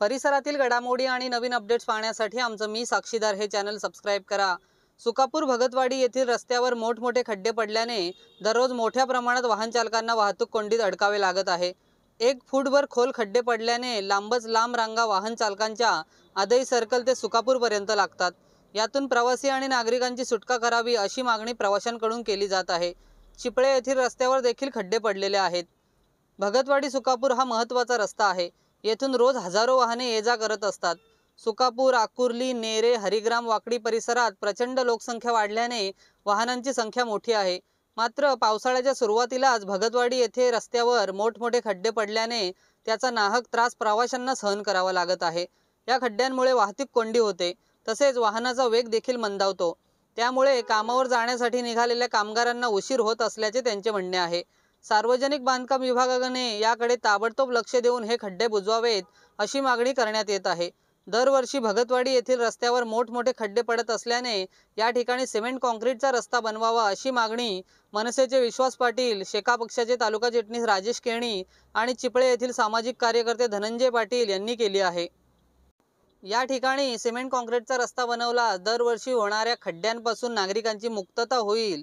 परिसरातील घडामोडी आणि नवीन अपडेट्स पाहण्यासाठी आमचं मी साक्षीदार हे चॅनल सबस्क्राईब करा सुकापूर भगतवाडी येथील रस्त्यावर मोठमोठे खड्डे पडल्याने दररोज मोठ्या प्रमाणात वाहन चालकांना वाहतूक कोंडीत अडकावे लागत आहे एक फूटभर खोल खड्डे पडल्याने लांबच लांब रांगा वाहन चालकांच्या आदई सर्कल ते सुकापूरपर्यंत लागतात यातून प्रवासी आणि नागरिकांची सुटका करावी अशी मागणी प्रवाशांकडून केली जात आहे चिपळे येथील रस्त्यावर देखील खड्डे पडलेले आहेत भगतवाडी सुकापूर हा महत्त्वाचा रस्ता आहे येथून रोज हजारो वाहने ये जा करत असतात सुकापूर आकुर्ली नेरे हरिग्राम वाकडी परिसरात प्रचंड लोकसंख्या वाढल्याने वाहनांची संख्या मोठी आहे मात्र पावसाळ्याच्या सुरुवातीलाच भगतवाडी येथे रस्त्यावर मोठमोठे खड्डे पडल्याने त्याचा नाहक त्रास प्रवाशांना सहन करावा लागत आहे या खड्ड्यांमुळे वाहतूक कोंडी होते तसेच वाहनाचा वेग देखील मंदावतो त्यामुळे कामावर जाण्यासाठी निघालेल्या कामगारांना उशीर होत असल्याचे त्यांचे म्हणणे आहे सार्वजनिक बांधकाम विभागाने याकडे ताबडतोब लक्ष देऊन हे खड्डे बुजवावेत अशी मागणी करण्यात येत आहे दरवर्षी भगतवाडी येथील रस्त्यावर मोठमोठे खड्डे पडत असल्याने या ठिकाणी सिमेंट कॉन्क्रीटचा रस्ता बनवावा अशी मागणी मनसेचे विश्वास पाटील शेका पक्षाचे तालुका चिटणीस राजेश केणी आणि चिपळे येथील सामाजिक कार्यकर्ते धनंजय पाटील यांनी केली आहे या ठिकाणी सिमेंट कॉन्क्रीटचा रस्ता बनवला दरवर्षी होणाऱ्या खड्ड्यांपासून नागरिकांची मुक्तता होईल